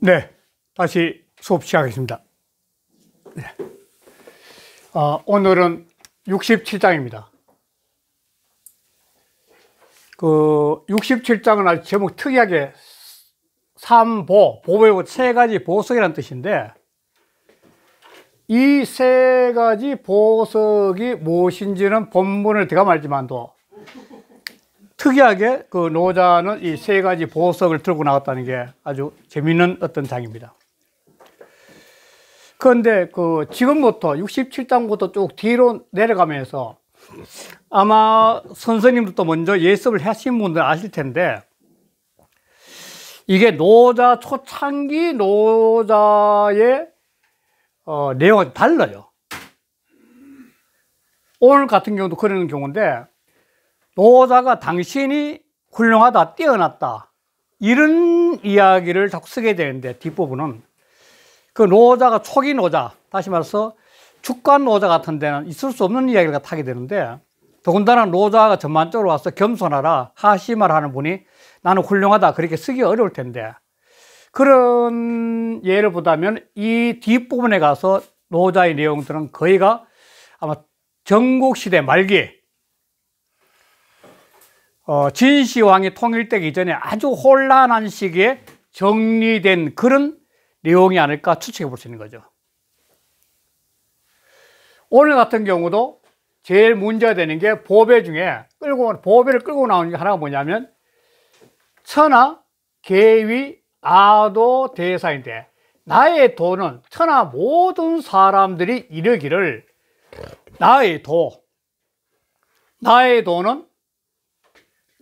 네, 다시 수업 시작하겠습니다. 네. 아, 오늘은 67장입니다. 그 67장은 아주 제목 특이하게 삼보, 보배고 세 가지 보석이라는 뜻인데 이 세 가지 보석이 무엇인지는 본문을 들어가말 알지만도 특이하게 그 노자는 이 세 가지 보석을 들고 나왔다는 게 아주 재미있는 어떤 장입니다. 그런데 그 지금부터 67장부터 쭉 뒤로 내려가면서 아마 선생님들도 먼저 예습을 하신 분들 아실 텐데 이게 노자 초창기 노자의 어, 내용이 달라요. 오늘 같은 경우도 그러는 경우인데 노자가 당신이 훌륭하다, 뛰어났다. 이런 이야기를 자 쓰게 되는데, 뒷부분은. 그 노자가 초기 노자, 다시 말해서 축관 노자 같은 데는 있을 수 없는 이야기를 타게 되는데, 더군다나 노자가 전반적으로 와서 겸손하라, 하시말 하는 분이 나는 훌륭하다, 그렇게 쓰기 어려울 텐데, 그런 예를 보다면 이 뒷부분에 가서 노자의 내용들은 거의가 아마 전국시대 말기 어, 진시황이 통일되기 전에 아주 혼란한 시기에 정리된 그런 내용이 아닐까 추측해 볼 수 있는 거죠. 오늘 같은 경우도 제일 문제가 되는 게 보배 중에 끌고 보배를 끌고 나오는 게 하나가 뭐냐면 천하 계위 아도 대사인데 나의 도는 천하 모든 사람들이 이르기를 나의 도 나의 도는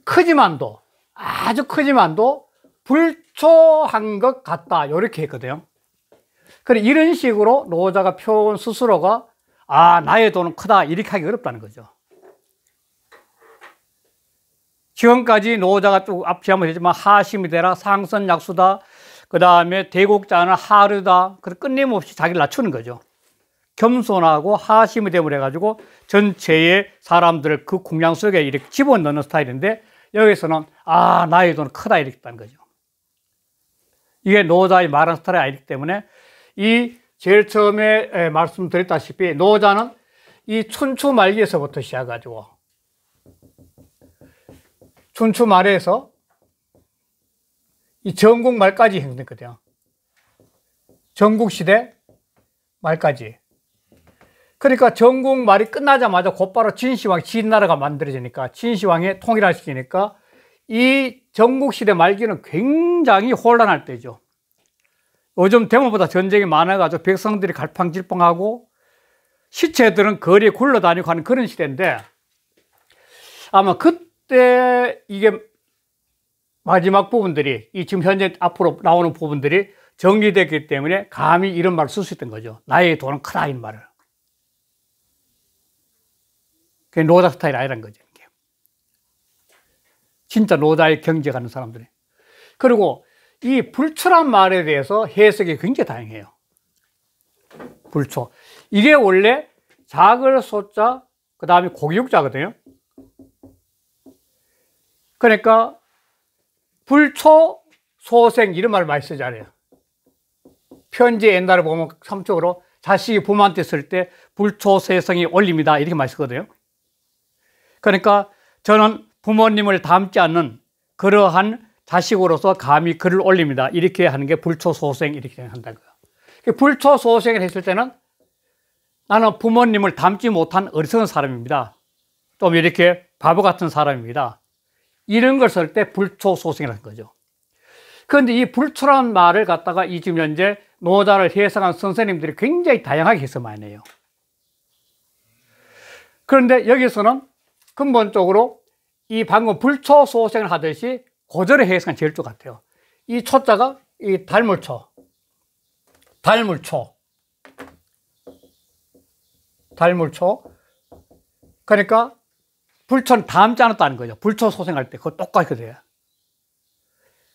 크지만도 아주 크지만도 불초한 것 같다 이렇게 했거든요 그래 이런 식으로 노자가 표현 스스로가 아 나의 돈은 크다 이렇게 하기 어렵다는 거죠 지금까지 노자가 쭉 앞에 한번 했지만 하심이 되라 상선 약수다 그 다음에 대국자는 하르다 그래 끝림없이 자기를 낮추는 거죠 겸손하고 하심이 되므 해가지고 전체의 사람들을 그 공양 속에 이렇게 집어넣는 스타일인데 여기서는 아 나의 돈은 크다 이렇게 는 거죠. 이게 노자의 말하는 스타일이 아니기 때문에 이 제일 처음에 말씀드렸다시피 노자는 이 춘추 말기에서부터 시작가지고 춘추 말에서 이 전국 말까지 행했거든요. 전국 시대 말까지. 그러니까 전국 말이 끝나자마자 곧바로 진시황, 진나라가 만들어지니까 진시황이 통일화시키니까 이 전국시대 말기는 굉장히 혼란할 때죠. 요즘 대모보다 전쟁이 많아가지고 백성들이 갈팡질팡하고 시체들은 거리에 굴러다니고 하는 그런 시대인데 아마 그때 이게 마지막 부분들이 이 지금 현재 앞으로 나오는 부분들이 정리됐기 때문에 감히 이런 말을 쓸 수 있던 거죠. 나의 돈은 크다 이 말을. 그게 노다 스타일 아니란 거죠. 진짜 노다의 경제하는 사람들이. 그리고 이 불초란 말에 대해서 해석이 굉장히 다양해요. 불초. 이게 원래 작을 소자, 그 다음에 고기육자거든요. 그러니까 불초 소생 이런 말을 많이 쓰잖아요. 편지 옛날에 보면 삼쪽으로 자식이 부모한테 쓸 때 불초 세성이 올립니다. 이렇게 많이 쓰거든요. 그러니까 저는 부모님을 닮지 않는 그러한 자식으로서 감히 글을 올립니다. 이렇게 하는 게 불초소생 이렇게 한다고요. 불초소생을 했을 때는 나는 부모님을 닮지 못한 어리석은 사람입니다. 좀 이렇게 바보 같은 사람입니다. 이런 걸 쓸 때 불초소생이라는 거죠. 그런데 이 불초라는 말을 갖다가 이 지금 현재 노자를 해석한 선생님들이 굉장히 다양하게 해서 많이 해요. 그런데 여기서는 근본적으로 이 방금 불초소생을 하듯이 고절의 해석은 제일 쪽 같아요. 이 초자가 이 달물초, 달물초, 달물초. 그러니까 불초는 다음 자는다는 거죠. 불초 소생할 때 그거 똑같이 돼요.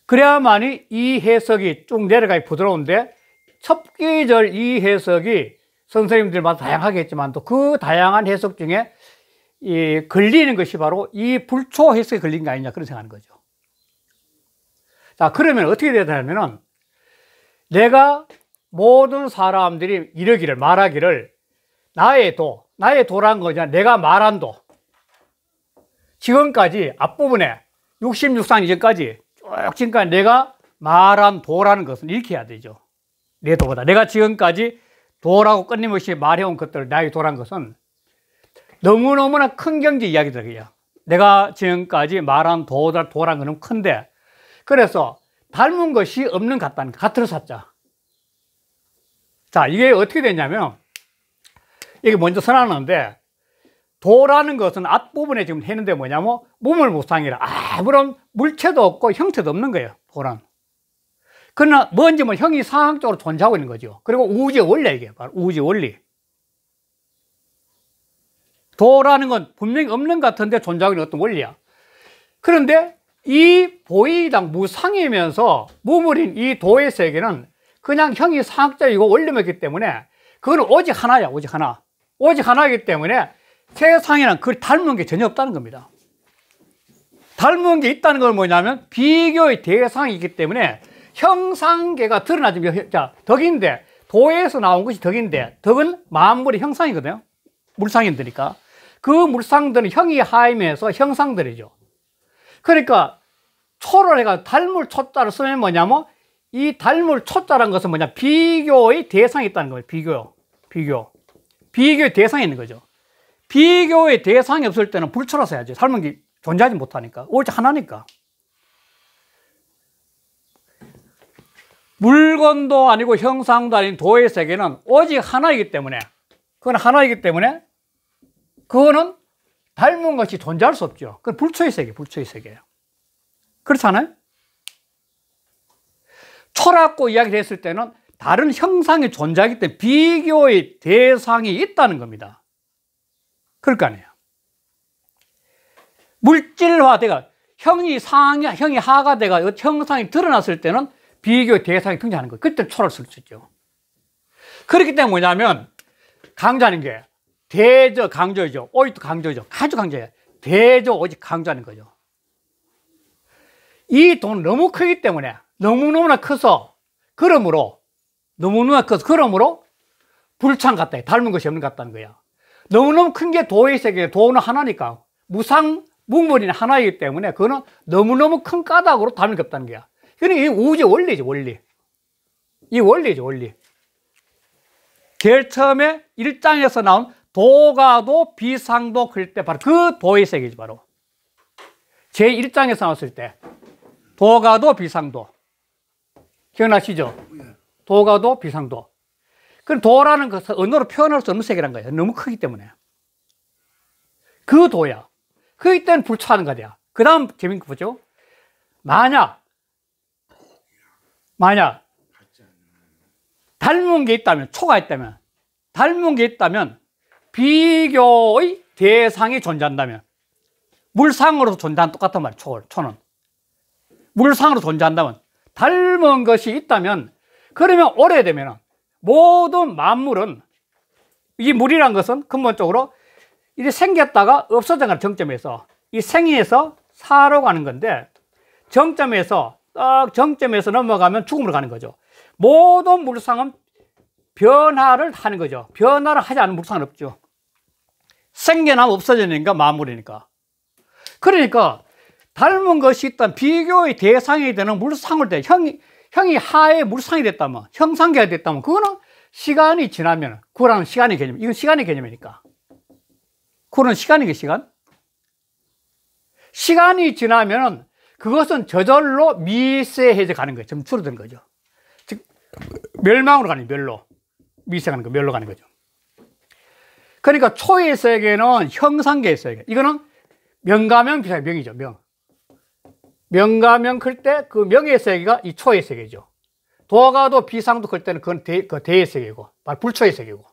그래야만이 이 해석이 쭉 내려가기 부드러운데 첫계절이 해석이 선생님들마다 다양하겠지만또 그 다양한 해석 중에 이 걸리는 것이 바로 이 불초 해석에 걸린 거 아니냐 그런 생각하는 거죠. 자 그러면 어떻게 되냐면은 내가 모든 사람들이 이러기를 말하기를 나의 도 나의 도란 거냐 내가 말한 도 지금까지 앞부분에 66상 이전까지 쭉 지금까지 내가 말한 도라는 것은 이렇야 되죠. 내 도보다 내가 지금까지 도라고 끊임없이 말해온 것들 나의 도란 것은 너무너무나 큰 경제 이야기들이에요. 내가 지금까지 말한 도달 도란 거는 큰데 그래서 닮은 것이 없는 같다는 같으로 자자 이게 어떻게 되냐면 이게 먼저 선언는데 도라는 것은 앞부분에 지금 했는데 뭐냐면 몸을 무상이라 아무런 물체도 없고 형체도 없는 거예요 도란 그러나 뭔지 뭐 형이 상황적으로 존재하고 있는 거죠 그리고 우주의 원리 이게 바로 우주의 원리 도라는 건 분명히 없는 것 같은데 존재하는 어떤 원리야. 그런데 이 보이당 무상이면서 무물인 이 도의 세계는 그냥 형이 상학자이고 원리이기 때문에 그건 오직 하나야, 오직 하나. 오직 하나이기 때문에 세상에는 그 닮은 게 전혀 없다는 겁니다. 닮은 게 있다는 건 뭐냐면 비교의 대상이기 때문에 형상계가 드러나지. 자, 덕인데, 도에서 나온 것이 덕인데, 덕은 만물의 형상이거든요. 물상이 되니까. 그 물상들은 형이 하임에서 형상들이죠. 그러니까 초를 해가 달물 초자를 쓰면 뭐냐면 이 달물 초자란 것은 뭐냐 비교의 대상이 있다는 거예요. 비교, 비교, 비교의 대상이 있는 거죠. 비교의 대상이 없을 때는 불초라 써야지. 삶은 게 존재하지 못하니까 오직 하나니까. 물건도 아니고 형상도 아닌 도의 세계는 오직 하나이기 때문에 그건 하나이기 때문에 그거는 닮은 것이 존재할 수 없죠. 그건 불초의 세계, 불초의 세계예요. 그렇잖아요? 초라고 이야기를 했을 때는 다른 형상이 존재하기 때문에 비교의 대상이 있다는 겁니다. 그럴 거 아니에요. 물질화대가 형이 상이, 형이 하가대가 형상이 드러났을 때는 비교의 대상이 등장하는 거예요. 그때 초를 쓸 수 있죠. 그렇기 때문에 뭐냐면 강조하는 게 대저 강조죠. 오이도 강조죠. 아주 강조해요. 대저 오직 강조하는 거죠. 이 돈 너무 크기 때문에 너무너무나 커서 그러므로 너무너무나 커서 그러므로 불창 같다. 닮은 것이 없는 것 같다는 거야. 너무너무 큰 게 도의 세계, 도는 하나니까 무상 무물이 하나이기 때문에 그거는 너무너무 큰 까닭으로 닮은 게 없다는 거야. 그러니까 이 우주 원리지, 원리. 이 원리죠, 원리. 제일 처음에 일장에서 나온 도가도 비상도 그릴 때 바로 그 도의 세계지 바로. 제1장에서 나왔을 때 도가도 비상도 기억나시죠? 예. 도가도 비상도 그 도라는 것은 언어로 표현할 수 없는 세계란 거예요 너무 크기 때문에 그 도야 그기 때문에 불차하는 거야 그 다음 재밌는 보죠 만약 만약 닮은 게 있다면 초가 있다면 닮은 게 있다면 비교의 대상이 존재한다면 물상으로 존재한 똑같은 말이에요. 초, 초는. 물상으로 존재한다면 닮은 것이 있다면 그러면 오래되면 모든 만물은 이 물이란 것은 근본적으로 이제 생겼다가 없어져가 정점에서 이 생이에서 사로 가는 건데 정점에서 딱 정점에서 넘어가면 죽음으로 가는 거죠. 모든 물상은 변화를 하는 거죠. 변화를 하지 않은 물상은 없죠. 생겨나 없어지니까 마무리니까 그러니까 닮은 것이 있던 비교의 대상이 되는 물상을 때 형이 형이 하의 물상이 됐다면 형상계가 됐다면 그거는 시간이 지나면 구라는 시간의 개념 이건 시간의 개념이니까 그거는 시간이게 시간 시간이 지나면 은 그것은 저절로 미세해져 가는 거예요 좀 줄어드는 거죠 즉 멸망으로 가는 거예요, 멸로 미세가는 거 멸로 가는 거죠 그러니까 초의 세계는 형상계의 세계. 이거는 명가명 비슷해 명이죠. 명. 명가명 클 때 그 명의 세계가 이 초의 세계죠. 도가도 비상도 클 때는 그건 대, 그 대의 세계고, 불초의 세계고.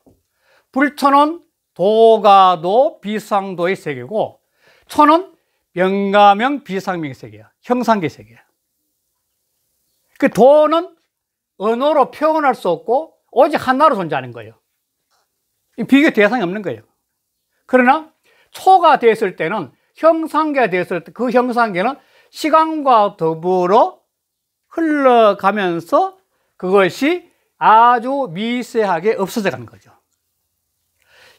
불초는 도가도 비상도의 세계고, 초는 명가명 비상명의 세계야. 형상계 세계야. 그 도는 언어로 표현할 수 없고, 오직 하나로 존재하는 거예요. 비교 대상이 없는 거예요. 그러나 초가 됐을 때는 형상계가 됐을 때 그 형상계는 시간과 더불어 흘러가면서 그것이 아주 미세하게 없어져 가는 거죠.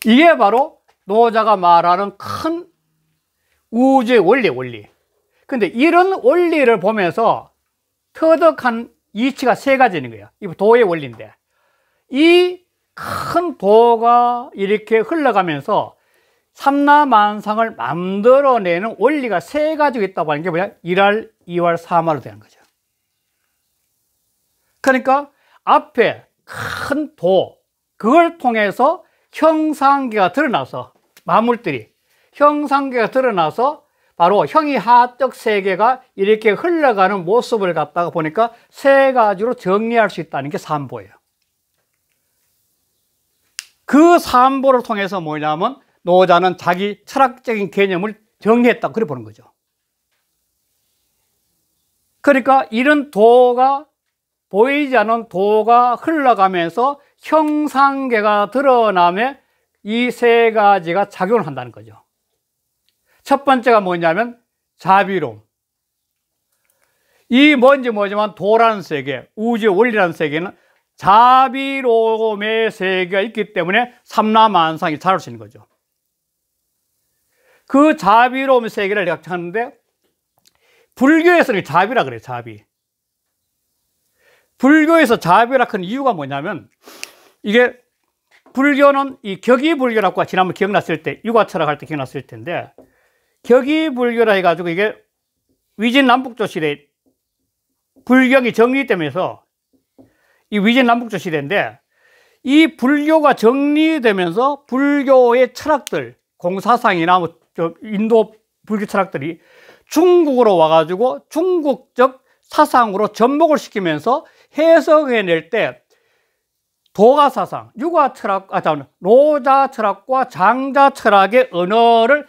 이게 바로 노자가 말하는 큰 우주의 원리, 원리. 근데 이런 원리를 보면서 터득한 이치가 세 가지 있는 거예요. 이 도의 원리인데. 이큰 도가 이렇게 흘러가면서 삼라만상을 만들어내는 원리가 세 가지가 있다고 하는 게 뭐냐? 1할, 2할, 3할로 되는 거죠. 그러니까 앞에 큰 도, 그걸 통해서 형상계가 드러나서 마물들이 형상계가 드러나서 바로 형이 하적 세계가 이렇게 흘러가는 모습을 갖다가 보니까 세 가지로 정리할 수 있다는 게 삼보예요. 그 삼보를 통해서 뭐냐면 노자는 자기 철학적인 개념을 정리했다. 그래 보는 거죠. 그러니까 이런 도가 보이지 않은 도가 흘러가면서 형상계가 드러나며이 세 가지가 작용을 한다는 거죠. 첫 번째가 뭐냐면 자비로움. 이 뭔지 뭐지만 도라는 세계, 우주 원리라는 세계는 자비로움의 세계가 있기 때문에 삼라만상이 찾을 수 있는 거죠. 그 자비로움의 세계를 내가 찾는데 불교에서는 자비라 그래요. 자비. 불교에서 자비라 큰 이유가 뭐냐면 이게 불교는 이 격이불교라고 지난번 기억났을 때 유과철학 할때 기억났을 텐데 격이불교라 해가지고 이게 위진남북조 시대 불경이 정리되면서 이 위진 남북조 시대인데 이 불교가 정리되면서 불교의 철학들 공사상이나 뭐 인도 불교 철학들이 중국으로 와가지고 중국적 사상으로 접목을 시키면서 해석해낼 때 도가 사상, 육아 철학, 아, 잠, 노자 철학과 장자 철학의 언어를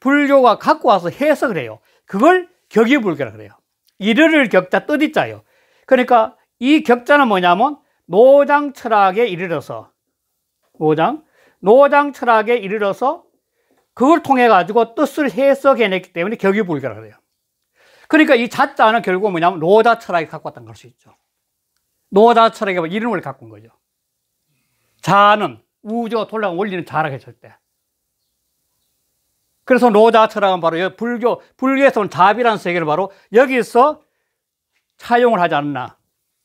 불교가 갖고 와서 해석을 해요. 그걸 격이 불교라 그래요. 이르를 격자 뜻이 자요. 그러니까 이 격자는 뭐냐면 노장 철학에 이르러서 노장 노장 철학에 이르러서 그걸 통해 가지고 뜻을 해석해냈기 때문에 격이 불결하래요. 그러니까 이 자자는 결국 뭐냐면 노자 철학이 갖고 왔다는 걸수 있죠. 노자 철학의 뭐 이름을 갖고 온 거죠. 자는 우주가 돌아간 원리는 자라고 했을 때. 그래서 노자 철학은 바로 불교, 불교에서 온 자비라는 세계를 바로 여기서 차용을 하지 않나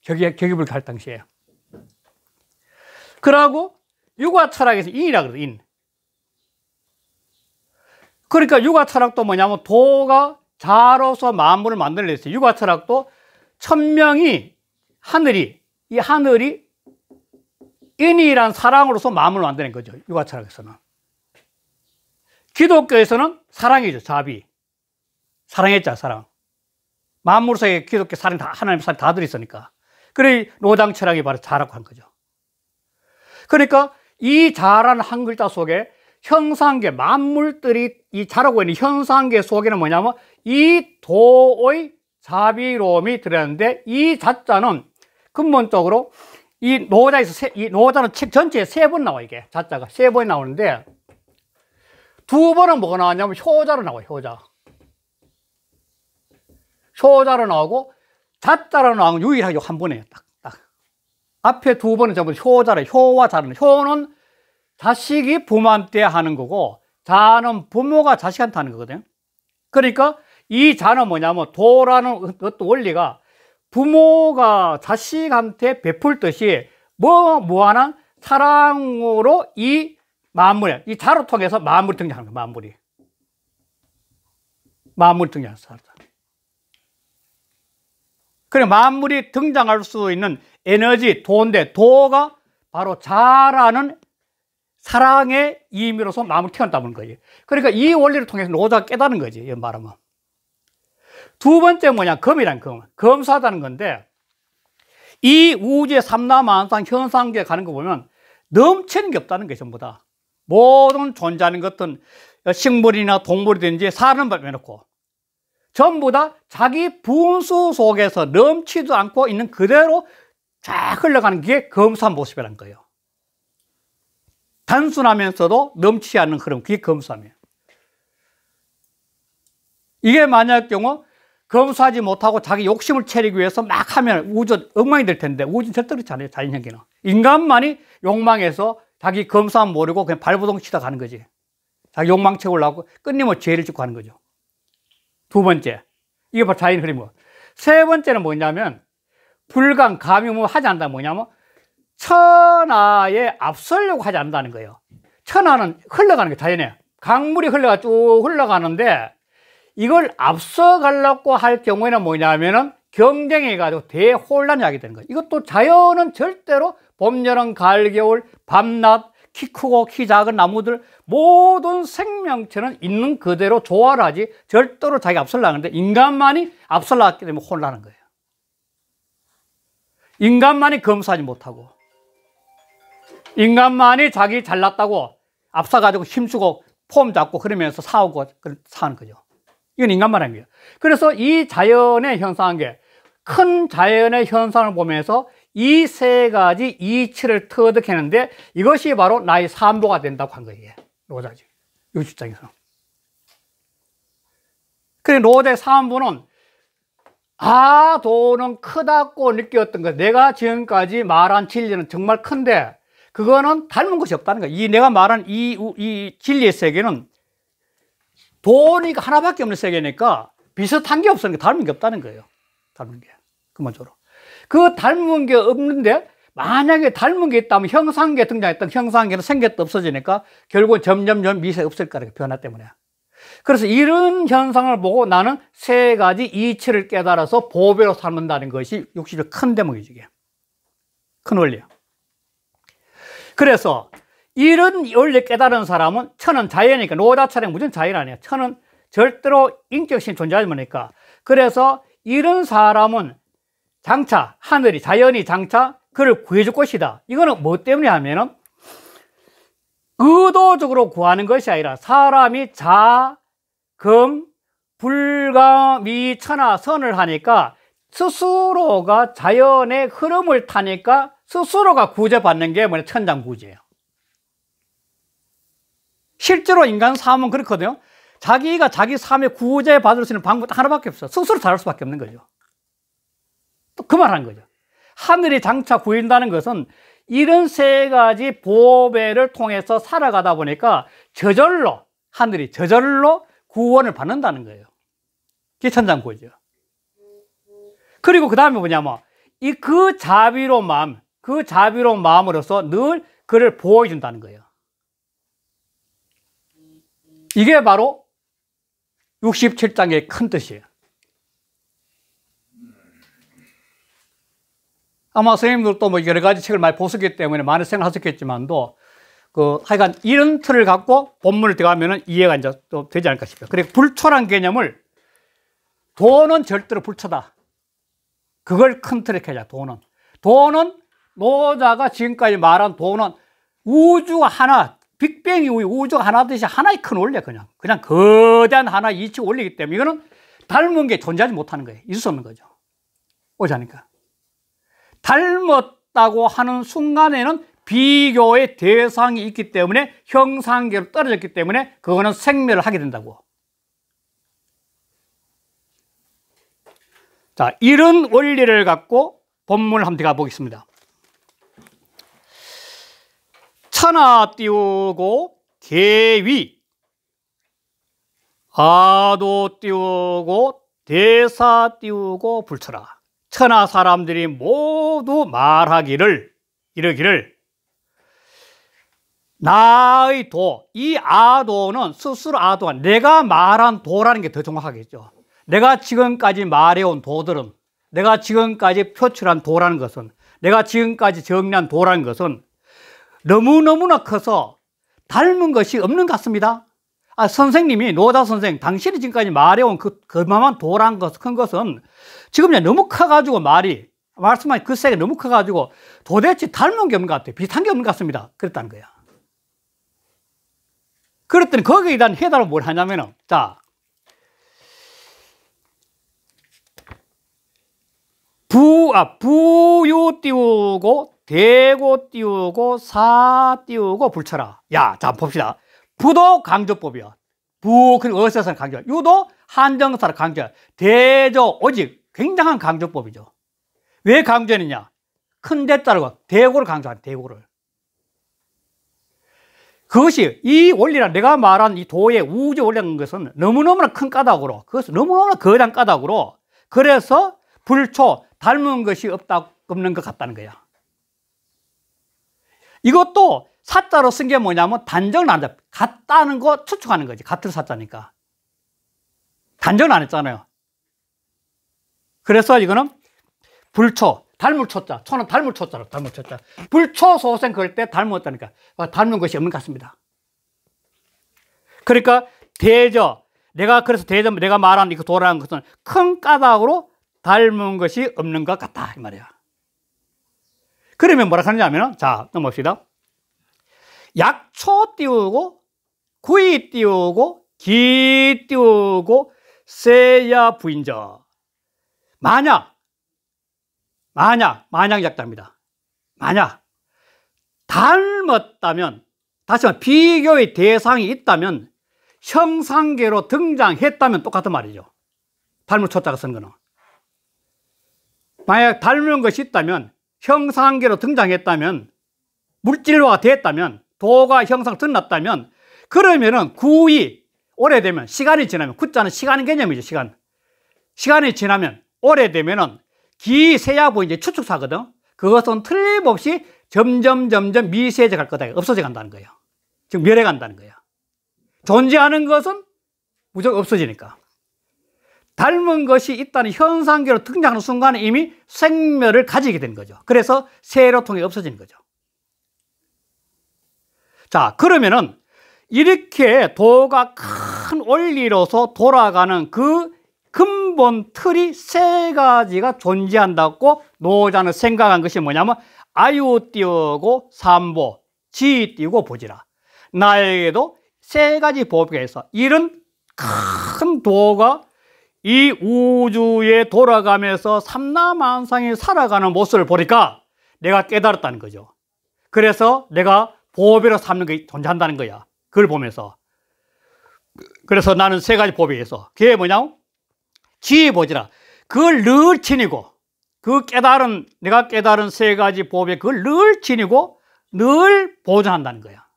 격이, 격입을 갈 당시에요. 그러고 육아 철학에서 인이라 그래 인. 그러니까 육아 철학도 뭐냐면 도가 자로서 만물을 만들어냈어요. 육아 철학도 천명이 하늘이 이 하늘이 인이란 사랑으로서 마음을 만드는 거죠. 육아 철학에서는. 기독교에서는 사랑이죠. 자비. 사랑했자 사랑. 만물 속에 기독교 사랑 다, 하나님 사랑 다 들어있으니까. 그래 노당 철학이 바로 자락한 거죠. 그러니까 이 자란 한 글자 속에 형상계 만물들이 이 자라고 있는 형상계 속에는 뭐냐면 이 도의 자비로움이 들어는데이 자자는 근본적으로 이 노자에서 세, 이 노자는 책 전체에 세 번 나와 이게 자자가 세 번 나오는데 두 번은 뭐가 나왔냐면 효자로 나와 효자 효자로 나오고 잣자라는 왕은 유일하게 한번에 딱, 딱. 앞에 두 번은 전부 효자래. 효와 자는. 효는 자식이 부모한테 하는 거고, 자는 부모가 자식한테 하는 거거든. 그러니까 이 자는 뭐냐면 도라는 어, 어떤 원리가 부모가 자식한테 베풀 듯이 뭐, 무한한 사랑으로 이 만물에, 이 자로 통해서 만물이 등장하는 거야, 만물이. 만물이 등장하는 사람. 그래 만물이 등장할 수 있는 에너지 도인데 도가 바로 자라는 사랑의 임의로서 마음을 태운다는 거지. 그러니까 이 원리를 통해서 노자가 깨닫는 거지. 이 말하면. 두 번째 뭐냐? 검이란 검. 검사하다는 건데 이 우주의 삼라만상 현상계 가는 거 보면 넘치는 게 없다는 게 전부 다. 모든 존재하는 것은 식물이나 동물이든지 사람을빼 놓고 전부 다 자기 분수 속에서 넘치도 않고 있는 그대로 쫙 흘러가는 게 검수한 모습이라는 거예요. 단순하면서도 넘치지 않는 흐름, 그게 검수함이에요. 이게 만약 경우 검수하지 못하고 자기 욕심을 채리기 위해서 막 하면 우주 엉망이 될 텐데 우주 절대 그렇지 않아요. 자연현기는. 인간만이 욕망에서 자기 검수함 모르고 그냥 발부동 치다 가는 거지. 자기 욕망 채우려고 끊임없이 죄를 짓고 하는 거죠. 두 번째, 이게 바로 자연 흐름이고. 세 번째는 뭐냐면, 불강, 감염을 하지 않다 는 뭐냐면, 천하에 앞설려고 하지 않는다는 거예요. 천하는 흘러가는 게 자연에. 강물이 흘러가 쭉 흘러가는데, 이걸 앞서가려고 할 경우에는 뭐냐면은, 경쟁해 가지고 대혼란이 하게 되는 거예요. 이것도 자연은 절대로 봄, 여름, 가을, 겨울, 밤낮, 키 크고 키 작은 나무들 모든 생명체는 있는 그대로 조화를 하지 절대로 자기가 앞설라는데 인간만이 앞설라기 때문에 혼나는 거예요. 인간만이 검사하지 못하고 인간만이 자기 잘났다고 앞서가지고 힘주고 폼 잡고 그러면서 싸우고 사는 거죠. 이건 인간만 아닙니다. 그래서 이 자연의 현상계 큰 자연의 현상을 보면서 이세 가지 이치를 터득했는데 이것이 바로 나의 삼보가 된다고 한 거예요. 노자죠. 이 주장에서. 그래 노자의 삼보는 아 도는 크다고 느꼈던 거 내가 지금까지 말한 진리는 정말 큰데 그거는 닮은 것이 없다는 거이 내가 말한 이, 이 진리의 세계는 돈이 하나밖에 없는 세계니까 비슷한 게 없으니까 닮은 게 없다는 거예요 닮은 게근본적으 그 닮은 게 없는데 만약에 닮은 게 있다면 형상계 등장했던 형상계는 생겼다 없어지니까 결국은 점점점 미세 없을거라는 그 변화 때문에. 그래서 이런 현상을 보고 나는 세 가지 이치를 깨달아서 보배로 삼는다는 것이 욕신의큰 대목이지, 큰 원리야. 그래서 이런 원리 깨달은 사람은 천은 자연이니까, 노자차량 무슨 자연 아니야. 천은 절대로 인격신 존재하지 못니까 그래서 이런 사람은 장차 하늘이 자연이 장차 그를 구해줄 것이다 이거는 뭐 때문에 하면은 의도적으로 구하는 것이 아니라 사람이 자금 불감이 천하 선을 하니까 스스로가 자연의 흐름을 타니까 스스로가 구제받는 게 뭐냐 천장구제예요 실제로 인간 삶은 그렇거든요 자기가 자기 삶에 구제받을 수 있는 방법 하나밖에 없어 스스로 잘할 수밖에 없는 거죠 또그 말한 거죠. 하늘이 장차 구인다는 것은 이런 세 가지 보배를 통해서 살아가다 보니까 저절로 하늘이 저절로 구원을 받는다는 거예요. 그게 천장구죠. 그리고 그 다음에 뭐냐면 이그 자비로운 마음, 그 자비로운 마음으로서 늘 그를 보호해 준다는 거예요. 이게 바로 67장의 큰 뜻이에요. 아마 선생님들도 뭐 여러 가지 책을 많이 보셨기 때문에 많은 생각하셨겠지만도 그 하여간 이런 틀을 갖고 본문을 들어가면은 이해가 이제 또 되지 않을까 싶어요. 그래 불초란 개념을 도는 절대로 불초다. 그걸 큰 틀에 해자 도는. 도는 노자가 지금까지 말한 도는 우주가 하나 빅뱅이 우주가 하나듯이 하나의 큰 원리야 그냥 그냥 거대한 하나 이치 원리이기 때문에 이거는 닮은 게 존재하지 못하는 거예요 있을 수 없는 거죠 오자니까 닮았다고 하는 순간에는 비교의 대상이 있기 때문에 형상계로 떨어졌기 때문에 그거는 생멸을 하게 된다고. 자, 이런 원리를 갖고 본문을 한번 가 보겠습니다. 천하 띄우고 개위 아도 띄우고 대사 띄우고 불처라 아테나 사람들이 모두 말하기를 이르기를 나의 도, 이 아도는 스스로 아도한 내가 말한 도라는 게 더 정확하겠죠. 내가 지금까지 말해온 도들은 내가 지금까지 표출한 도라는 것은 내가 지금까지 정리한 도라는 것은 너무너무나 커서 닮은 것이 없는 것 같습니다. 아, 선생님이 노다 선생 당신이 지금까지 말해온 그 그만한 도란 것, 큰 것은 지금 그냥 너무 커가지고 말이, 말씀하신 그세이 너무 커가지고 도대체 닮은 게 없는 것 같아요. 비슷한 게 없는 것 같습니다. 그랬다는 거야. 그랬더니 거기에 대한 해답을 뭘 하냐면은, 자, 부, 아, 부유 띄우고, 대고 띄우고, 사 띄우고, 불쳐라. 야, 자, 봅시다. 부도 강조법이야. 부, 그리고 어세선 강조. 유도 한정사를 강조. 야 대조, 오직. 굉장한 강조법이죠. 왜 강조했느냐? 큰데 따르고 대고를 강조한 대고를. 그것이 이 원리라 내가 말한 이 도의 우주 원리라는 것은 너무너무나 큰 까닭으로 그것은 너무너무나 거대한 까닭으로 그래서 불초 닮은 것이 없다 없는 것 같다는 거야. 이것도 사자로 쓴 게 뭐냐면 단정을 안 잡. 같다는 거 추측하는 거지. 같은 사자니까. 단정을 안 했잖아요. 그래서 이거는 불초, 닮을초자, 초는 닮을초자로 닮을초자. 불초소생 그럴 때 닮았다니까. 아, 닮는 것이 없는 것 같습니다. 그러니까 대저, 내가 그래서 대저, 내가 말한 이거 도라는 것은 큰 까닭으로 닮은 것이 없는 것 같다. 이 말이야. 그러면 뭐라 하느냐 하면은, 자, 넘어봅시다. 약초 띄우고, 구이 띄우고, 기 띄우고, 세야 부인저. 만약, 만약, 만약 약자입니다. 만약, 닮았다면, 다시 말해, 비교의 대상이 있다면, 형상계로 등장했다면 똑같은 말이죠. 닮을 초자가 쓴 거는. 만약 닮은 것이 있다면, 형상계로 등장했다면, 물질화가 됐다면, 도가 형상 드났다면, 그러면은 구이, 오래되면, 시간이 지나면, 굳자는 시간 개념이죠, 시간. 시간이 지나면 오래되면은 기세야고 이제 추측사거든 그것은 틀림없이 점점 점점 미세해져 갈 거다. 없어져 간다는 거예요. 지금 멸해 간다는 거예요. 존재하는 것은 무조건 없어지니까. 닮은 것이 있다는 현상계로 등장하는 순간에 이미 생멸을 가지게 된 거죠. 그래서 세로 통해 없어지는 거죠. 자, 그러면은 이렇게 도가 큰 원리로서 돌아가는 그 근본 기본 틀이 세 가지가 존재한다고 노자는 생각한 것이 뭐냐면 아유 띄우고 삼보, 지 띄우고 보지라. 나에게도 세 가지 법에가 있어. 이런 큰 도가 이 우주에 돌아가면서 삼라만상이 살아가는 모습을 보니까 내가 깨달았다는 거죠. 그래서 내가 보배로 삼는 게 존재한다는 거야. 그걸 보면서. 그래서 나는 세 가지 보배에서 그게 뭐냐? 지혜보지라. 그걸 늘 지니고 그 깨달은 내가 깨달은 세 가지 법에 그걸 늘 지니고 늘 보존한다는 거야.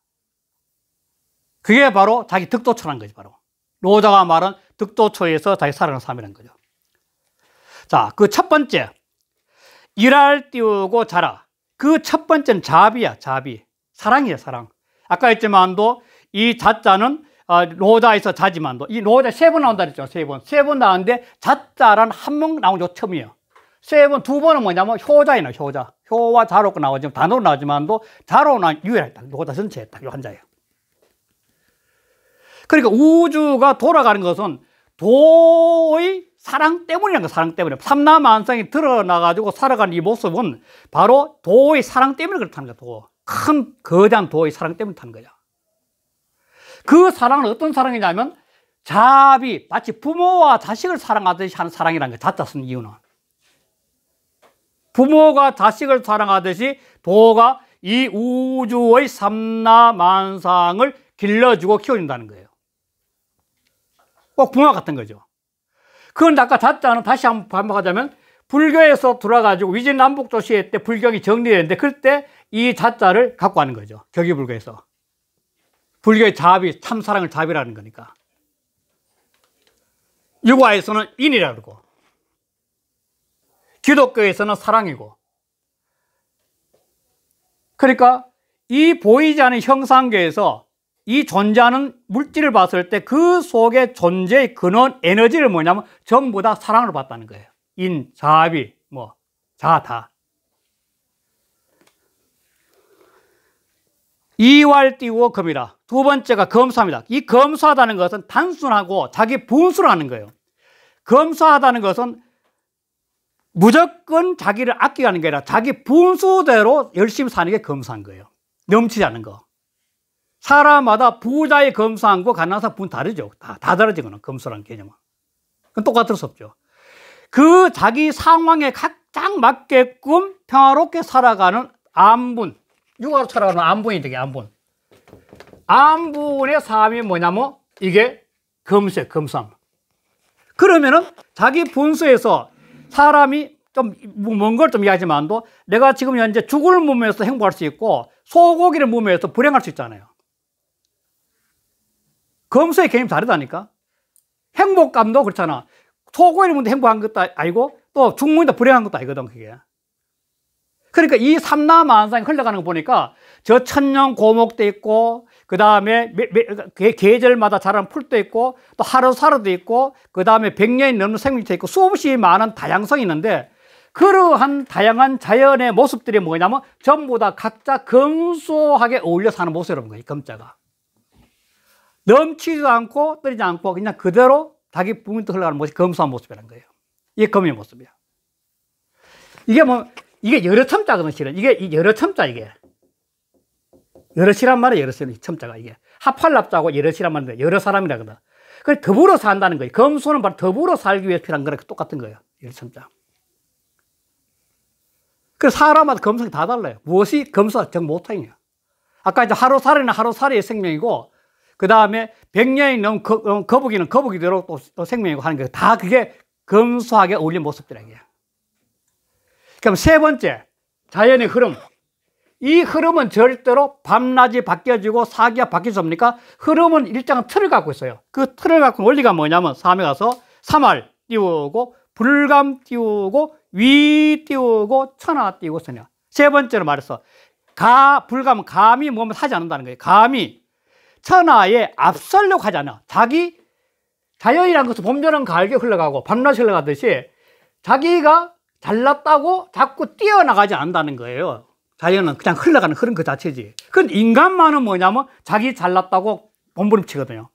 그게 바로 자기 득도초라는 거지 바로. 노자가 말은 득도초에서 자기 살아가는 삶이라는 거죠. 자, 그 첫 번째 일할 띄우고 자라. 그 첫 번째는 자비야, 자비. 사랑이야, 사랑. 아까 했지만도 이 자자는 아, 로다에서 자지만도 뭐. 이 로다 세번 나온다 그랬죠 세번세 번 나왔는데 자자란 한번 나온 게 처음이에요 세 번 두 번은 뭐냐면 효자이나 효자 효와 자로 나오죠 단어로 나오지만도 자로 나 유일하다 로다 전체에 딱요 한자예요 그러니까 우주가 돌아가는 것은 도의 사랑 때문이라거 사랑 때문에 삼남만상이 드러나가지고 살아가는 이 모습은 바로 도의 사랑 때문에 그렇다는 거야 도. 큰 거대한 도의 사랑 때문에 그렇다는 거야 그 사랑은 어떤 사랑이냐면 자비, 마치 부모와 자식을 사랑하듯이 하는 사랑이라는 게 다짜 쓴 이유는. 부모가 자식을 사랑하듯이 도가 이 우주의 삼라만상을 길러주고 키워준다는 거예요. 꼭 부모와 같은 거죠. 그건 아까 다짜는 다시 한 번 반복하자면 불교에서 돌아가지고 위진남북조시회 때 불경이 정리되는데 그때 이 다짜를 갖고 하는 거죠. 격의불교에서. 불교의 자비, 참사랑을 자비라는 거니까. 유아에서는 인이라 그러고, 기독교에서는 사랑이고. 그러니까 이 보이지 않는 형상계에서 이 존재하는 물질을 봤을 때 그 속에 존재의 근원 에너지를 뭐냐면 전부 다 사랑으로 봤다는 거예요. 인, 자비, 뭐, 자다. 이왈 띠워어이라두 번째가 검사입니다이 검수하다는 것은 단순하고 자기 분수를 하는 거예요. 검수하다는 것은 무조건 자기를 아끼는 게 아니라 자기 분수대로 열심히 사는 게 검수한 거예요. 넘치지 않는 거. 사람마다 부자의 검수한 거, 가난한 사분 다르죠. 다, 다다르지 그는 검수라는 개념은. 그건 똑같을 수 없죠. 그 자기 상황에 각장 맞게끔 평화롭게 살아가는 안분 육아로 찾아가 안본이 되게 안본. 안본의 삶이 뭐냐면 이게 검색, 검상. 그러면은 자기 본수에서 사람이 좀먼걸좀 이해하지만도 내가 지금 현재 죽을 몸에서 행복할 수 있고 소고기를 몸에서 불행할 수 있잖아요. 검수의 개념 다르다니까. 행복감도 그렇잖아. 소고기를 먹는 행복한 것도 아니고 또 죽는 것 불행한 것도 아니거든 그게. 그러니까 이 삼라만상이 흘러가는 거 보니까 저 천년 고목도 있고 그 다음에 계절마다 자라는 풀도 있고 또 하루사루도 있고 그 다음에 백년이 넘는 생명체 있고 수없이 많은 다양성이 있는데 그러한 다양한 자연의 모습들이 뭐냐면 전부 다 각자 검소하게 어울려 사는 모습이라는 거예요 검자가 넘치지도 않고 떨리지 않고 그냥 그대로 닭이 붕 흘러가는 모습이 검소한 모습이라는 거예요 이게 검의 모습이야 이게 뭐 이게 여러 첨자거든, 뭐 실은. 이게 여러 첨자, 이게. 여럿이란 말이야, 여럿이 첨자가 이게. 합할납자고 여럿이란 말인데, 여러 사람이라거든. 그래, 더불어 산다는 거예요. 검수는 바로 더불어 살기 위해 필요한 거랑 똑같은 거예요. 여럿 첨자. 그 사람마다 검성이 다 달라요. 무엇이 검사, 정모탕이 아까 이제 하루살이는 하루살이의 생명이고, 그 다음에 백년이 넘은 거북이는 거북이대로 또 생명이고 하는 게다 그게 검소하게 어울린 모습들이야. 그럼 세 번째, 자연의 흐름. 이 흐름은 절대로 밤낮이 바뀌어지고 사기가 바뀌습니까? 흐름은 일정한 틀을 갖고 있어요. 그 틀을 갖고 원리가 뭐냐면 3에 가서 3알 띄우고 불감 띄우고 위 띄우고 천하 띄우고 선냐세 번째로 말해서 가 불감 감이 뭐면 하지 않는다는 거예요. 감이 천하에 앞설려고 하잖아 자기 자연이라는 것은 봄, 여름, 가을에 흘러가고 밤낮이 흘러가듯이 자기가 잘났다고 자꾸 뛰어나가지 않는다는 거예요. 자연은 그냥 흘러가는 흐름 그 자체지. 근데 인간만은 뭐냐면 자기 잘났다고 몸부림치거든요.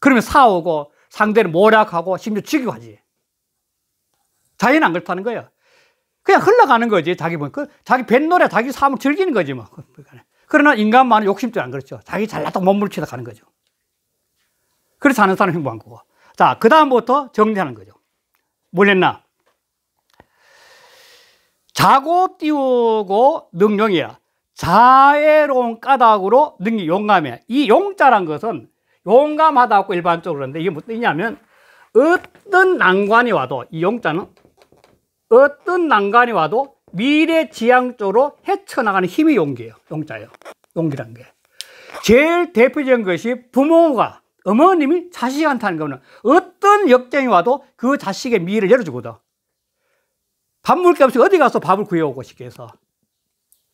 그러면 싸우고 상대를 모략하고 심지어 죽이고 하지. 자연은 안 그렇다는 거예요. 그냥 흘러가는 거지. 자기 뭐 그, 자기 뱃노래 자기 삶을 즐기는 거지 뭐. 그러나 인간만은 욕심도 안 그렇죠. 자기 잘났다고 몸부림치다 가는 거죠. 그래서 사는 사람 행복한 거고. 자, 그 다음부터 정리하는 거죠. 뭘 했나? 자고 띄우고 능용이야. 자애로운 까닭으로 능이 용감해. 이 용자란 것은 용감하다고 일반적으로 그러는데 이게 무슨 뜻이냐면 어떤 난관이 와도 이 용자는 어떤 난관이 와도 미래 지향적으로 헤쳐나가는 힘이 용기예요. 용자예요. 용기란 게. 제일 대표적인 것이 부모가 어머님이 자식한테 하는 거는 어떤 역경이 와도 그 자식의 미래를 열어주거든. 밥 먹을 게없이 어디 가서 밥을 구해오고 싶게 해서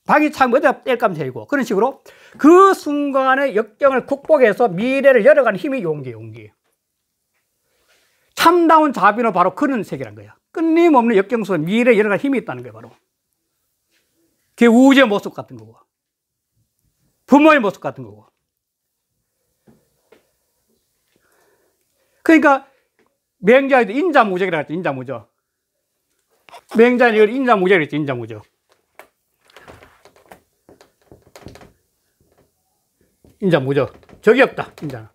방이 참 어디다 뗄감 되고 그런 식으로 그 순간의 역경을 극복해서 미래를 열어가는 힘이 용기 용기 참다운 자비는 바로 그런 세계란 거야 끊임없는 역경 속에 미래를 열어가는 힘이 있다는 거야 바로 그게 우주의 모습 같은 거고 부모의 모습 같은 거고 그러니까 명자에도 인자무적이라고 했죠 인자무적 맹자는 이걸 인자무자 그랬지, 인자무자인자무자 적이 없다, 인자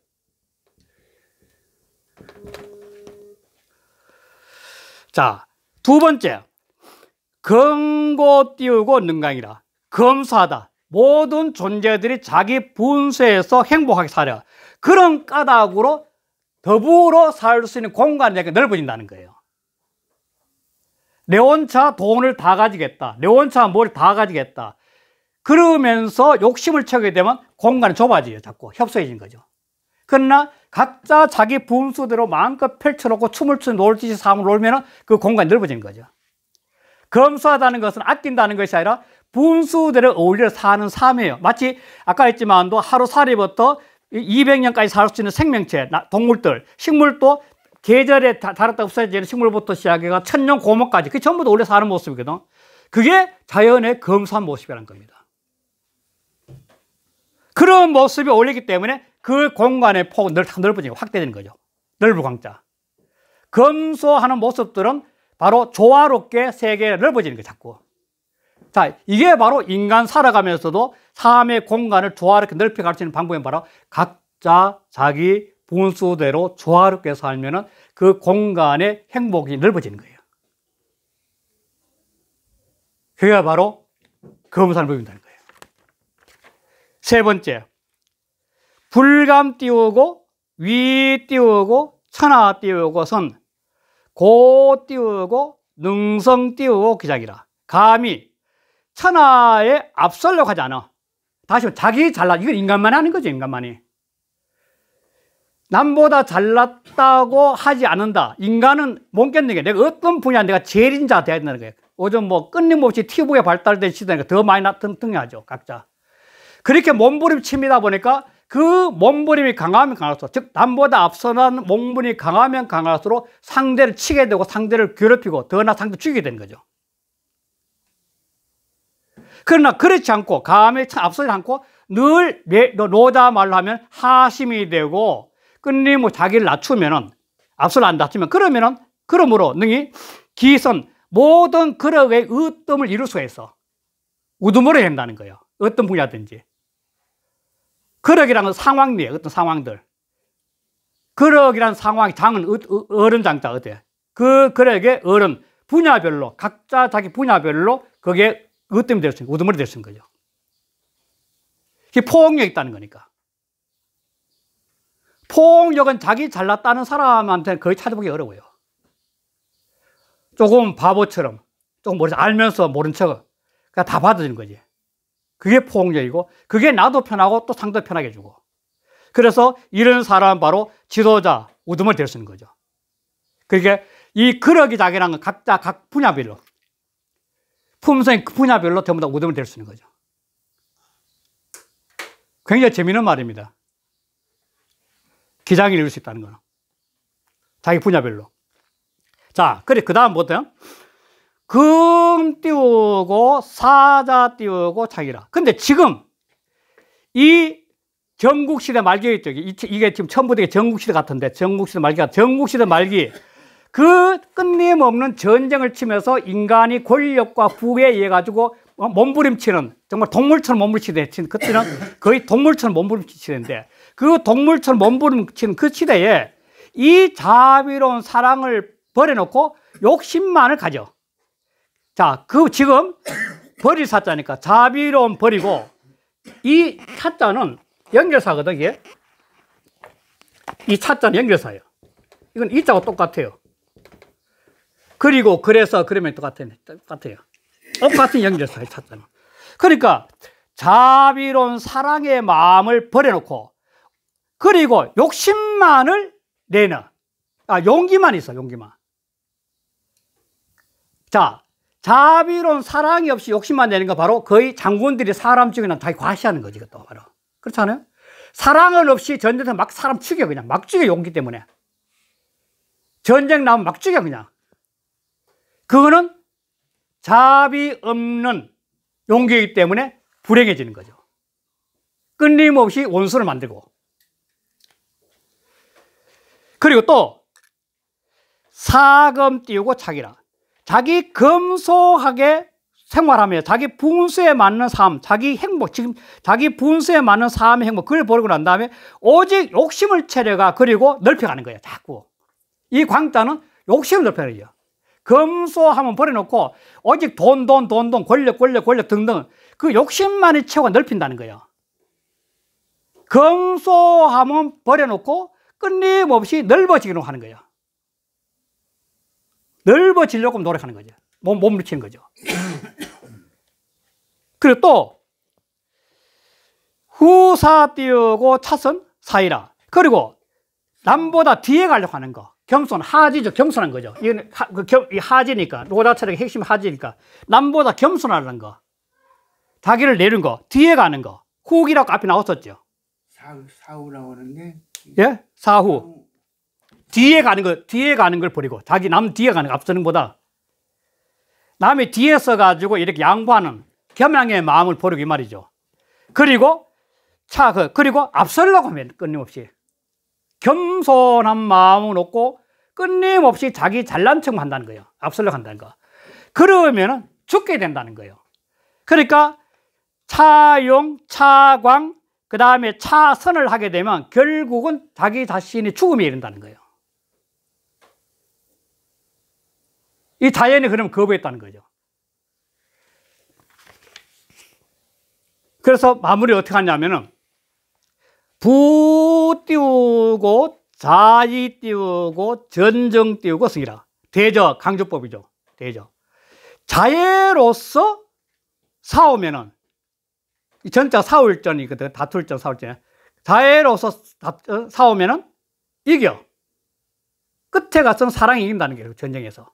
자, 두 번째. 금고 띄우고 능강이라. 검사하다. 모든 존재들이 자기 분수에서 행복하게 살아. 그런 까닭으로 더불어 살 수 있는 공간이 넓어진다는 거예요. 내원차 돈을 다 가지겠다. 내원차 뭘 다 가지겠다. 그러면서 욕심을 채우게 되면 공간이 좁아지죠 자꾸 협소해진 거죠. 그러나 각자 자기 분수대로 마음껏 펼쳐놓고 춤을 추는 놀듯이 사람을 놀면 그 공간이 넓어진 거죠. 검소하다는 것은 아낀다는 것이 아니라 분수대로 어울려 사는 삶이에요. 마치 아까 했지만도 하루살이부터 200년까지 살 수 있는 생명체, 동물들, 식물도 계절에 달았다 없어지는 식물부터 시작해가 천년 고목까지 그 전부 다 원래 사는 모습이거든. 그게 자연의 검소한 모습이라는 겁니다. 그런 모습이 올리기 때문에 그 공간의 폭은 늘 넓어지고 확대되는 거죠. 넓은 광자. 검소하는 모습들은 바로 조화롭게 세계가 넓어지는 거 자꾸. 자, 이게 바로 인간 살아가면서도 삶의 공간을 조화롭게 넓혀가르치는 방법이 바로 각자 자기 분수대로 조화롭게 살면그 공간의 행복이 넓어지는 거예요. 그게 바로 검사는 법인다는 거예요. 세 번째, 불감 띄우고 위 띄우고 천하 띄우고 선, 고 띄우고 능성 띄우고 기작이라. 감히 천하에 앞설려고 하지 않아. 다시 자기 잘난 이건 인간만 하는 거죠 인간만이. 남보다 잘났다고 하지 않는다. 인간은 못 견디게 내가 어떤 분야 내가 제일인 자 돼야 된다는 거예요. 요즘 뭐 끊임없이 티브에 발달된 시대니까 더 많이 나등등하죠 각자. 그렇게 몸부림칩니다 보니까 그 몸부림이 강하면 강할수록 즉 남보다 앞서는 몸부림이 강하면 강할수록 상대를 치게 되고 상대를 괴롭히고 더 나 상대 죽이게 되는 거죠. 그러나 그렇지 않고 감히 앞서지 않고 늘 노자 말로 하면 하심이 되고 끊임없 뭐 자기를 낮추면은 앞서를 안 낮추면 그러면은 그러므로 능히 기선 모든 그릇의 으뜸을 이룰 수가 있어. 우두머리 된다는 거예요. 어떤 분야든지. 그릇이라는 상황이에요. 어떤 상황들. 그릇이란 상황, 이 장은 어, 어, 어른 장자 어때? 그 그릇의 어른 분야별로 각자 자기 분야별로 그게 으뜸이 될 수 있는 우두머리 될 수 있는 거죠. 그포옹력 있다는 거니까. 포옹력은 자기 잘났다는 사람한테는 거의 찾아보기 어려워요. 조금 바보처럼, 조금 모르 알면서 모른 척, 그냥 그러니까 다 받아주는 거지. 그게 폭력이고, 그게 나도 편하고 또 상대 편하게 주고. 그래서 이런 사람 바로 지도자, 우두머리 수 있는 거죠. 그러이 그러니까 그러기 자기라는 건 각자 각 분야별로, 품성그 분야별로 전부 다 우두머리 수 있는 거죠. 굉장히 재미있는 말입니다. 기장이 이룰 수 있다는 거는. 자기 분야별로. 자, 그래, 그 다음 뭐든 금 띄우고, 사자 띄우고, 자기라 근데 지금 이 전국시대 말기에 있죠. 이게 지금 천부대의 전국시대 같은데, 전국시대 말기가, 전국시대 말기. 그끊임없는 전쟁을 치면서 인간이 권력과 부에 의해 가지고 몸부림치는, 정말 동물처럼 몸부림치는, 그때는 거의 동물처럼 몸부림치는데, 그 동물처럼 몸부림치는 그 시대에 이 자비로운 사랑을 버려놓고 욕심만을 가져. 자, 그 지금 버릴 사자니까 자비로운 버리고 이 차자는 연결사거든, 이게. 이 차자는 연결사예요. 이건 이 자와 똑같아요. 그리고 그래서 그러면 똑같아요. 똑같아요. 똑같은 연결사예요, 차자는. 그러니까 자비로운 사랑의 마음을 버려놓고 그리고 욕심만을 내는 아 용기만 있어 용기만 자 자비로운 사랑이 없이 욕심만 내는 거 바로 거의 장군들이 사람 죽이는 다 과시하는 거지 그것도 바로 그렇잖아요 사랑은 없이 전쟁에서 막 사람 죽여 그냥 막 죽여 용기 때문에 전쟁 나면 막 죽여 그냥 그거는 자비 없는 용기이기 때문에 불행해지는 거죠 끊임없이 원수를 만들고 그리고 또 사금 띄우고 착이라. 자기 검소하게 생활하며 자기 분수에 맞는 삶, 자기 행복, 지금 자기 분수에 맞는 삶의 행복, 그걸 버리고 난 다음에 오직 욕심을 체려가 그리고 넓혀가는 거예요. 자꾸. 이 광자는 욕심을 넓혀가는 거예요. 검소하면 버려놓고 오직 돈, 돈, 돈, 돈, 권력, 권력, 권력 등등 그 욕심만이 채워 넓힌다는 거예요. 검소하면 버려놓고 끊임없이 넓어지기로 하는 거예요. 넓어지려고 노력하는 거죠. 몸, 몸치는 거죠. 그리고 또, 후사 띄우고 차선 사이라. 그리고 남보다 뒤에 가려고 하는 거. 겸손, 하지죠. 겸손한 거죠. 이건 하, 그 겸, 이 하지니까. 로자철의 핵심 하지니까. 남보다 겸손하는 거. 자기를 내는 거. 뒤에 가는 거. 후기라고 앞에 나왔었죠. 사우, 사우라고 하는 게. 예? 사후 뒤에 가는 걸 뒤에 가는 걸 버리고 자기 남 뒤에 가는 거 앞서는 보다 남이 뒤에서 가지고 이렇게 양보하는 겸양의 마음을 버리고 이 말이죠. 그리고 차그 그리고 앞서려고 하면 끊임없이 겸손한 마음을 놓고 끊임없이 자기 잘난 척만 한다는 거예요. 앞서려고 한다는 거. 그러면은 죽게 된다는 거예요. 그러니까 차용, 차광, 그 다음에 차선을 하게 되면 결국은 자기 자신이 죽음에 이른다는 거예요. 이 자연이 그럼 거부했다는 거죠. 그래서 마무리 어떻게 하냐면은 부 띄우고 자지 띄우고 전정 띄우고 승이라 대저 강조법이죠. 대저 자예로서 사오면은 전자 사울전이거든. 다툴 전 사울전. 자애로서 싸우면은 어, 이겨. 끝에 가서는 사랑이 이긴다는 거예요. 그 전쟁에서.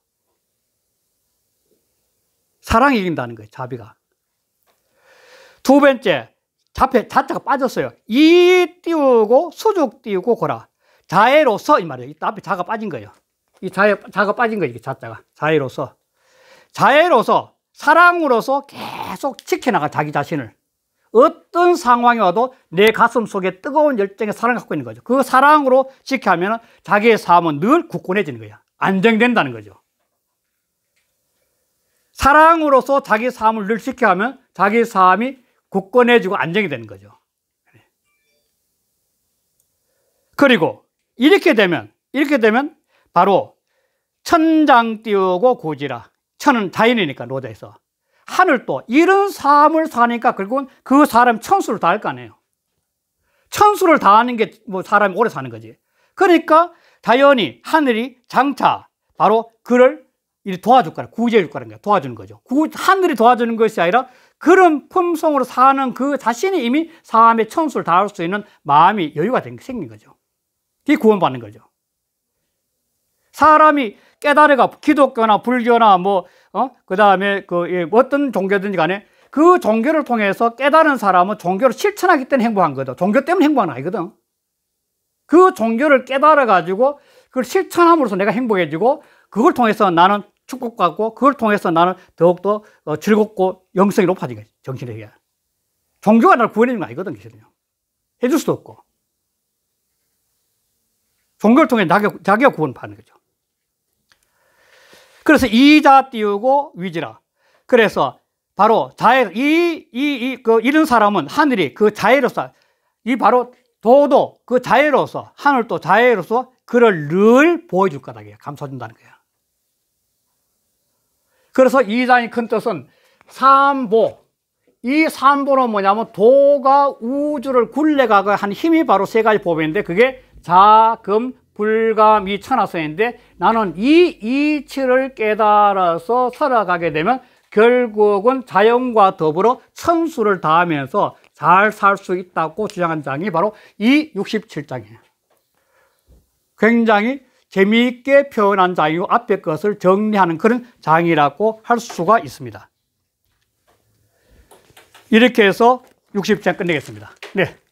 사랑이 이긴다는 거예요. 자비가. 두 번째, 자폐, 자자가 빠졌어요. 이 띄우고 수족 띄우고 고라. 자애로서 이 말이에요. 이 앞에 자가 빠진 거예요. 이 자애, 자가 빠진 거예요. 자자가. 자애로서. 자애로서 사랑으로서 계속 지켜나가 자기 자신을. 어떤 상황이 와도 내 가슴 속에 뜨거운 열정의 사랑을 갖고 있는 거죠. 그 사랑으로 지켜하면 자기의 삶은 늘 굳건해지는 거야. 안정된다는 거죠. 사랑으로서 자기 삶을 늘 지켜하면 자기 삶이 굳건해지고 안정이 되는 거죠. 그리고 이렇게 되면 이렇게 되면 바로 천장 띄우고 고지라. 천은 자연이니까 노자에서 하늘도 이런 삶을 사니까 결국은 그 사람 천수를 다할 거 아니에요. 천수를 다하는 게 뭐 사람이 오래 사는 거지. 그러니까 자연히 하늘이 장차 바로 그를 도와줄 거라, 구제해줄 거라는 거야. 도와주는 거죠. 구, 하늘이 도와주는 것이 아니라 그런 품성으로 사는 그 자신이 이미 삶의 천수를 다할 수 있는 마음이 여유가 된, 생긴 거죠. 이 구원받는 거죠. 사람이 깨달아가 기독교나 불교나 뭐 어? 그 다음에 그 예, 어떤 종교든지 간에 그 종교를 통해서 깨달은 사람은 종교를 실천하기 때문에 행복한 거죠. 종교 때문에 행복한 아니거든. 그 종교를 깨달아 가지고 그걸 실천함으로써 내가 행복해지고 그걸 통해서 나는 축복받고 그걸 통해서 나는 더욱더 어, 즐겁고 영성이 높아진 거지. 정신에게. 종교가 나를 구해내는 거 아니거든, 사실은 해줄 수도 없고. 종교를 통해 자기가 구원받는 거죠. 그래서 이자 띄우고 위지라. 그래서 바로 자해 이이 이 그 이런 사람은 하늘이 그 자해로서 이 바로 도도 그 자해로서 하늘 또 자해로서 그를 늘 보여줄 거다. 감싸준다는 거야. 그래서 이자의 큰 뜻은 삼보. 이 삼보는 뭐냐면 도가 우주를 굴레가고 한 힘이 바로 세 가지 보배인데 그게 자, 금, 불감이 천하서인데 나는 이 이치를 깨달아서 살아가게 되면 결국은 자연과 더불어 천수를 다하면서 잘 살 수 있다고 주장한 장이 바로 이 67장이에요. 굉장히 재미있게 표현한 장이고 앞에 것을 정리하는 그런 장이라고 할 수가 있습니다. 이렇게 해서 60장 끝내겠습니다. 네.